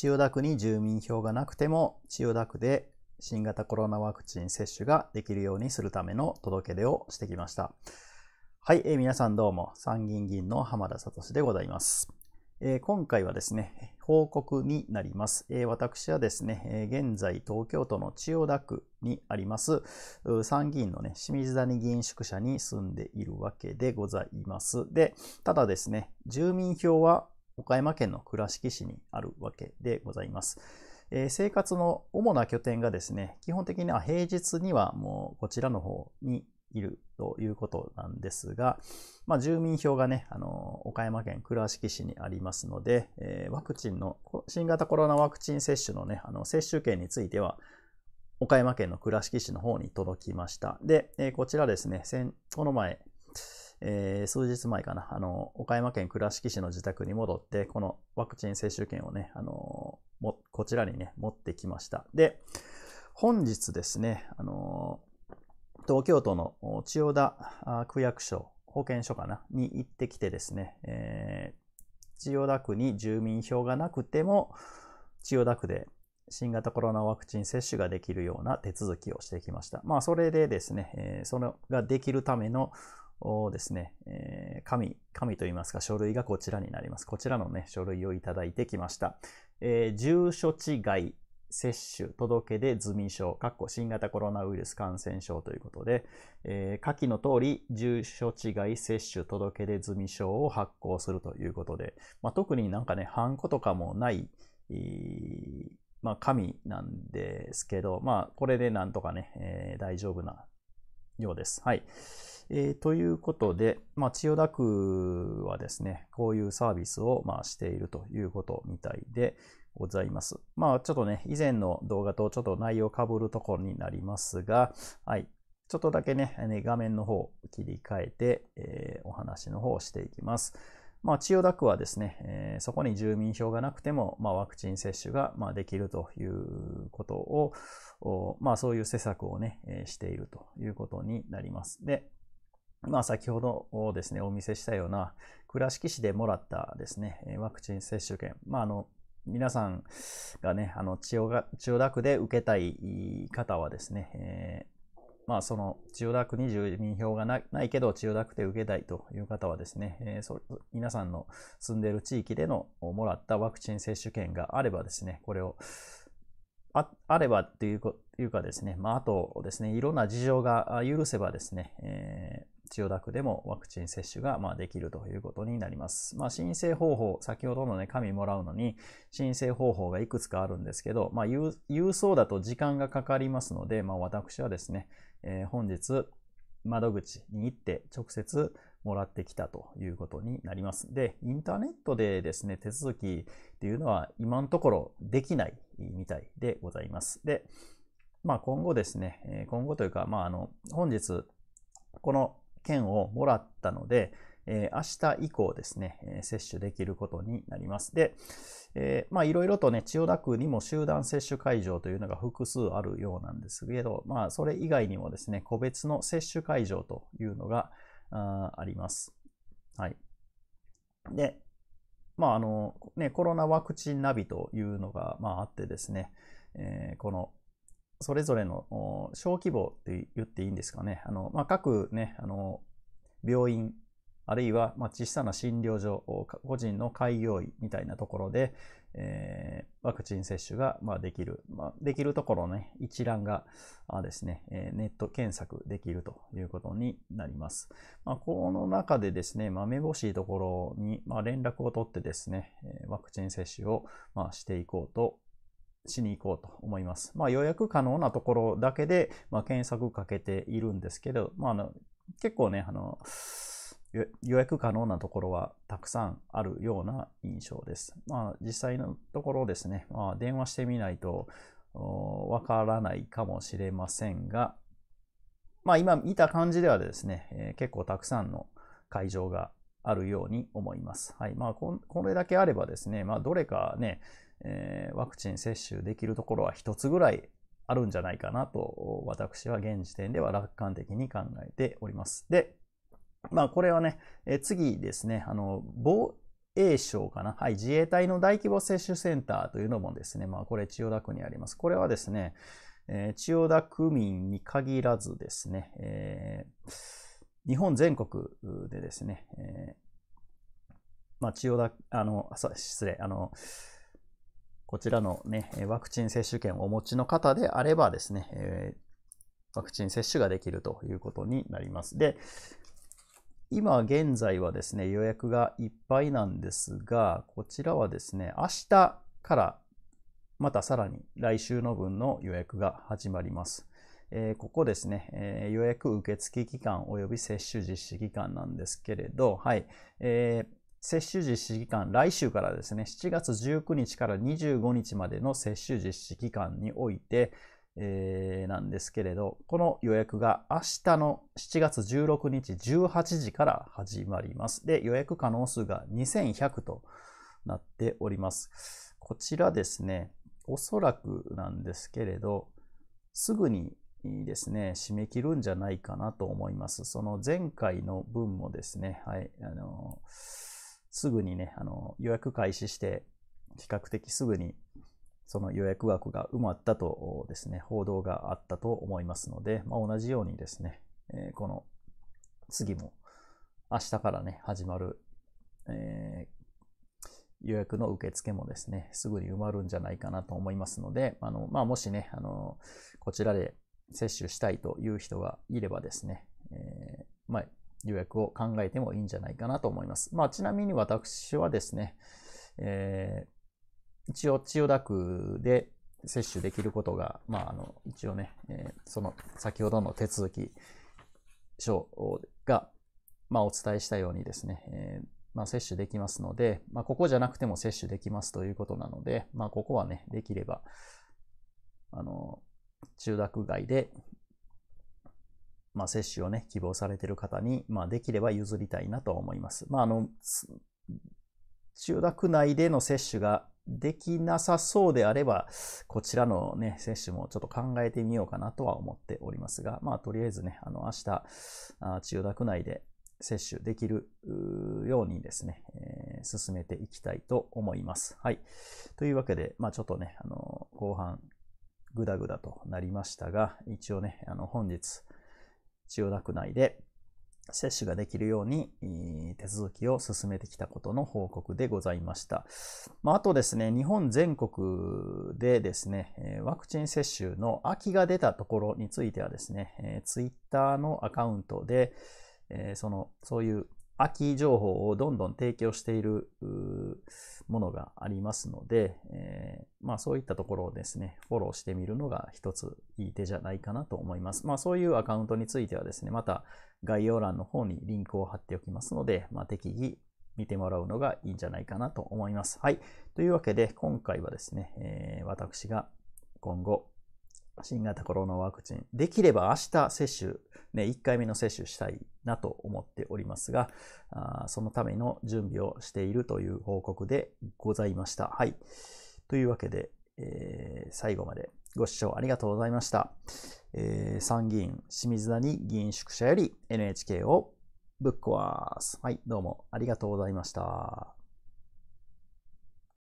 千代田区に住民票がなくても千代田区で新型コロナワクチン接種ができるようにするための届け出をしてきました。はい、えー、皆さんどうも、参議院議員の浜田聡でございます。えー、今回はですね、報告になります。えー、私はですね、え現在東京都の千代田区にあります参議院のね、清水谷議員宿舎に住んでいるわけでございます。で、ただですね、住民票は岡山県の倉敷市にあるわけでございます。えー、生活の主な拠点がですね、基本的には平日にはもうこちらの方にいるということなんですが、まあ、住民票がね、あの岡山県倉敷市にありますので、えー、ワクチンの、新型コロナワクチン接種のね、あの接種券については、岡山県の倉敷市の方に届きました。で、えー、こちらですね、この前、えー、数日前かな、あの、岡山県倉敷市の自宅に戻って、このワクチン接種券をね、あのも、こちらにね、持ってきました。で、本日ですね、あの東京都の千代田区役所、保健所かな、に行ってきてですね、えー、千代田区に住民票がなくても、千代田区で新型コロナワクチン接種ができるような手続きをしてきました。まあ、それでですね、えー、それができるためのですね、えー、神、神といいますか、書類がこちらになります。こちらのね、書類をいただいてきました。えー、住所違い、接種、届出済み証、括弧新型コロナウイルス感染症ということで、えー、下記の通り、住所違い、接種、届出済み証を発行するということで、まあ、特になんかね、ハンコとかもない、えー、まあ、紙なんですけど、まあ、これでなんとかね、えー、大丈夫なようです。はい。えー、ということで、まあ、千代田区はですね、こういうサービスを、まあ、しているということみたいでございます。まあ、ちょっとね、以前の動画とちょっと内容かぶるところになりますが、はい。ちょっとだけね、画面の方切り替えて、えー、お話の方をしていきます。まあ、千代田区はですね、えー、そこに住民票がなくても、まあ、ワクチン接種が、まあ、できるということを、まあ、そういう施策をね、えー、しているということになります。で、まあ、先ほどですね、お見せしたような、倉敷市でもらったですね、ワクチン接種券。まあ、あの、皆さんがね、あの千代が千代田区で受けたい方はですね、えー、まあ、その千代田区に住民票がないけど、千代田区で受けたいという方はですね、えー、そ皆さんの住んでる地域でのもらったワクチン接種券があればですね、これをああればというかですね、まあ、あとですね、いろんな事情が許せばですね、えー千代田区でもワクチン接種がまできるということになります。まあ、申請方法、先ほどのね、紙もらうのに申請方法がいくつかあるんですけど、まあ、郵送だと時間がかかりますので、まあ、私はですね、えー、本日、窓口に行って直接もらってきたということになります。で、インターネットでですね、手続きっていうのは今のところできないみたいでございます。で、まあ今後ですね、今後というか、まああの、本日、この券をもらったので、えー、明日以降ですね、え接種できることになります。で、えまあいろいろとね、千代田区にも集団接種会場というのが複数あるようなんですけど、まあそれ以外にもですね、個別の接種会場というのがああります。はい。で、まああの、ね、コロナワクチンナビというのが、まあ、あってですね、えー、このそれぞれの小規模って言っていいんですかね。あのまあ、各、ね、あの病院、あるいはま小さな診療所、個人の開業医みたいなところで、えー、ワクチン接種がまできる、まあ、できるところの、ね、一覧があですね、えネット検索できるということになります。まあ、この中でですね、まあ、めぼしいところにま連絡を取ってですね、ワクチン接種をましていこうとしに行こうと思います。まあ、予約可能なところだけで、まあ、検索かけているんですけど、まあ、あの結構ねあの、予約可能なところはたくさんあるような印象です。まあ、実際のところですね、まあ、電話してみないとわからないかもしれませんが、まあ、今見た感じではですね、えー、結構たくさんの会場があるように思います。はいまあ、これだけあればですね、まあ、どれかね、えー、ワクチン接種できるところは一つぐらいあるんじゃないかなと、私は現時点では楽観的に考えております。で、まあこれはね、え次ですね、あの、防衛省かな、はい、自衛隊の大規模接種センターというのもですね、まあこれ千代田区にあります。これはですね、えー、千代田区民に限らずですね、えー、日本全国でですね、えー、まあ千代田、あの、失礼、あの、こちらのね、ワクチン接種券をお持ちの方であればですね、えー、ワクチン接種ができるということになります。で、今現在はですね、予約がいっぱいなんですが、こちらはですね、明日からまたさらに来週の分の予約が始まります。えー、ここですね、えー、予約受付期間及び接種実施期間なんですけれど、はい、えー接種実施期間、来週からですね、7月19日から25日までの接種実施期間において、えー、なんですけれど、この予約が明日の7月16日18時から始まります。で、予約可能数が2100となっております。こちらですね、おそらくなんですけれど、すぐにですね、締め切るんじゃないかなと思います。その前回の分もですね、はい、あのーすぐにね、あの、予約開始して、比較的すぐにその予約枠が埋まったとですね、報道があったと思いますので、まあ、同じようにですね、えー、この次も明日からね、始まる、えー、予約の受付もですね、すぐに埋まるんじゃないかなと思いますので、あのまあ、もしねあの、こちらで接種したいという人がいればですね、えー、まあ、予約を考えてもいいんじゃないかなと思います。まあ、ちなみに私はですね、えー、一応千代田区で接種できることが、まあ、あの一応ね、えー、その先ほどの手続き書が、まあ、お伝えしたようにですね、えー、まあ、接種できますので、まあ、ここじゃなくても接種できますということなので、まあ、ここはね、できれば、あの、中学外でまあ、接種をね、希望されている方に、まあ、できれば譲りたいなと思います。まあ、あの、千代田区内での接種ができなさそうであれば、こちらのね、接種もちょっと考えてみようかなとは思っておりますが、まあ、とりあえずね、あの、明日、千代田区内で接種できるようにですね、えー、進めていきたいと思います。はい。というわけで、まあ、ちょっとね、あの、後半、ぐだぐだとなりましたが、一応ね、あの、本日、千代田区内で接種ができるように手続きを進めてきたことの報告でございました。まあ、あとですね、日本全国でですね、ワクチン接種の空きが出たところについてはですね、ツイッターのアカウントで、その、そういうき情報をどんどん提供しているものがありますので、えー、まあそういったところをですね、フォローしてみるのが一ついい手じゃないかなと思います。まあそういうアカウントについてはですね、また概要欄の方にリンクを貼っておきますので、まあ適宜見てもらうのがいいんじゃないかなと思います。はい。というわけで今回はですね、えー、私が今後新型コロナワクチン、できれば明日接種、ね、1回目の接種したいなと思っておりますが、あそのための準備をしているという報告でございました。はい。というわけで、えー、最後までご視聴ありがとうございました。えー、参議院清水谷議員宿舎より NHK をぶっ壊す。はい、どうもありがとうございました。